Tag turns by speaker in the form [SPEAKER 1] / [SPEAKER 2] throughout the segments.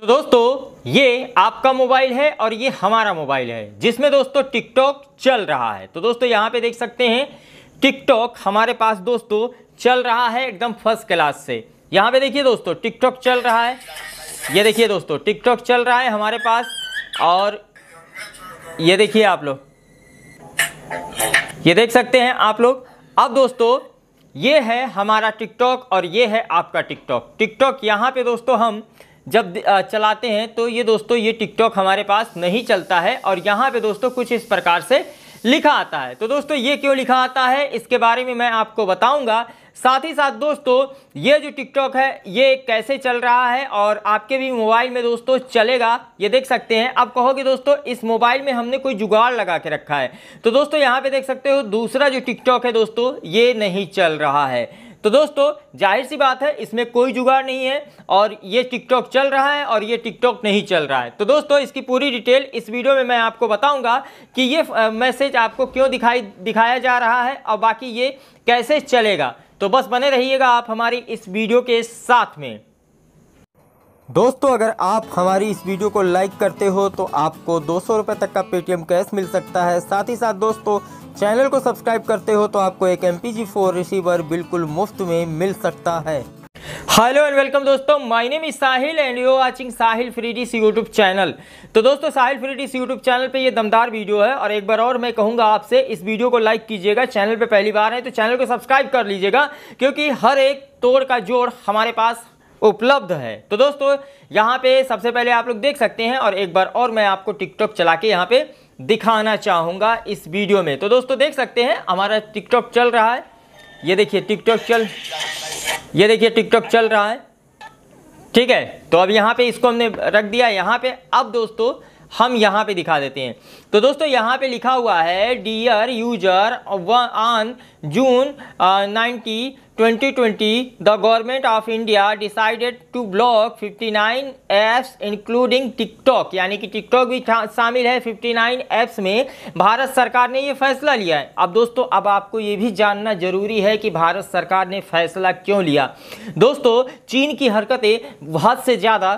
[SPEAKER 1] तो दोस्तों ये आपका मोबाइल है और ये हमारा मोबाइल है जिसमें दोस्तों टिकटॉक चल रहा है तो दोस्तों यहाँ पे देख सकते हैं टिकटॉक हमारे पास दोस्तों चल रहा है एकदम फर्स्ट क्लास से यहाँ पे देखिए दोस्तों टिकटॉक चल रहा है ये देखिए दोस्तों टिकटॉक चल रहा है हमारे पास और ये देखिए आप लोग ये देख सकते हैं आप लोग अब दोस्तों ये है हमारा टिकटॉक और ये है आपका टिकटॉक टिकटॉक यहाँ पे दोस्तों हम जब चलाते हैं तो ये दोस्तों ये टिकटॉक हमारे पास नहीं चलता है और यहाँ पे दोस्तों कुछ इस प्रकार से लिखा आता है तो दोस्तों ये क्यों लिखा आता है इसके बारे में मैं आपको बताऊंगा साथ ही साथ दोस्तों ये जो टिकटॉक है ये कैसे चल रहा है और आपके भी मोबाइल में दोस्तों चलेगा ये देख सकते हैं अब कहोगे दोस्तों इस मोबाइल में हमने कोई जुगाड़ लगा के रखा है तो दोस्तों यहाँ पे देख सकते हो दूसरा जो टिकटॉक है दोस्तों ये नहीं चल रहा है तो दोस्तों जाहिर सी बात है इसमें कोई जुगाड़ नहीं है और ये टिकटॉक चल रहा है और ये टिकटॉक नहीं चल रहा है तो दोस्तों इसकी पूरी डिटेल इस वीडियो में मैं आपको बताऊंगा कि ये मैसेज आपको क्यों दिखाई दिखाया जा रहा है और बाकी ये कैसे चलेगा तो बस बने रहिएगा आप हमारी इस वीडियो के साथ में दोस्तों अगर आप हमारी इस वीडियो को लाइक करते हो तो आपको दो सौ तक का पेटीएम कैश मिल सकता है साथ ही साथ दोस्तों चैनल को सब्सक्राइब करते हो तो आपको एक एम पी रिसीवर बिल्कुल मुफ्त में मिल सकता है हेलो एंड वेलकम दोस्तों my name is Sahil and you watching Sahil C YouTube channel तो दोस्तों साहिल फ्रीडिस यूट्यूब चैनल पे ये दमदार वीडियो है और एक बार और मैं कहूँगा आपसे इस वीडियो को लाइक कीजिएगा चैनल पे पहली बार है तो चैनल को सब्सक्राइब कर लीजिएगा क्योंकि हर एक तोड़ का जोड़ हमारे पास उपलब्ध है तो दोस्तों यहाँ पे सबसे पहले आप लोग देख सकते हैं और एक बार और मैं आपको टिकटॉक चला के यहाँ पे दिखाना चाहूँगा इस वीडियो में तो दोस्तों देख सकते हैं हमारा टिकटॉक चल रहा है ये देखिए टिकटॉक चल ये देखिए टिकटॉक चल रहा है ठीक है तो अब यहाँ पे इसको हमने रख दिया यहाँ पे अब दोस्तों हम यहाँ पे दिखा देते हैं तो दोस्तों यहाँ पे लिखा हुआ है dear user on June ninety 2020, the government of India decided to block 59 apps including TikTok यानी कि TikTok भी शामिल है 59 apps में भारत सरकार ने ये फैसला लिया है अब दोस्तों अब आपको ये भी जानना जरूरी है कि भारत सरकार ने फैसला क्यों लिया दोस्तों चीन की हरकतें बहुत से ज़्यादा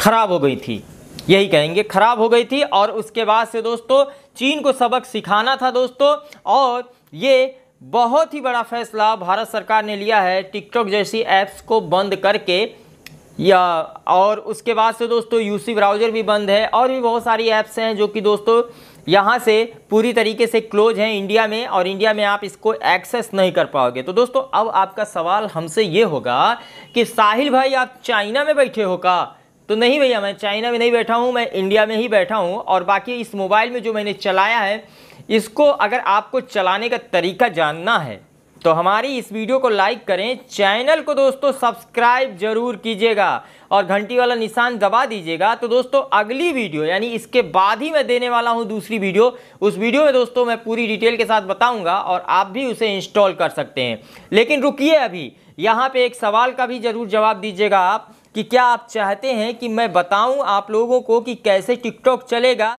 [SPEAKER 1] खराब हो गई थी यही कहेंगे खराब हो गई थी और उसके बाद से दोस्तों चीन को सबक सिखाना था दोस्तों और ये बहुत ही बड़ा फैसला भारत सरकार ने लिया है टिकटॉक जैसी ऐप्स को बंद करके या और उसके बाद से दोस्तों यूसी ब्राउज़र भी बंद है और भी बहुत सारी ऐप्स हैं जो कि दोस्तों यहाँ से पूरी तरीके से क्लोज हैं इंडिया में और इंडिया में आप इसको एक्सेस नहीं कर पाओगे तो दोस्तों अब आपका सवाल हमसे ये होगा कि साहिल भाई आप चाइना में बैठे हो का तो नहीं भैया मैं चाइना में नहीं बैठा हूँ मैं इंडिया में ही बैठा हूँ और बाकी इस मोबाइल में जो मैंने चलाया है इसको अगर आपको चलाने का तरीका जानना है तो हमारी इस वीडियो को लाइक करें चैनल को दोस्तों सब्सक्राइब जरूर कीजिएगा और घंटी वाला निशान दबा दीजिएगा तो दोस्तों अगली वीडियो यानी इसके बाद ही मैं देने वाला हूं दूसरी वीडियो उस वीडियो में दोस्तों मैं पूरी डिटेल के साथ बताऊंगा और आप भी उसे इंस्टॉल कर सकते हैं लेकिन रुकिए अभी यहाँ पर एक सवाल का भी ज़रूर जवाब दीजिएगा आप कि क्या आप चाहते हैं कि मैं बताऊँ आप लोगों को कि कैसे टिकटॉक चलेगा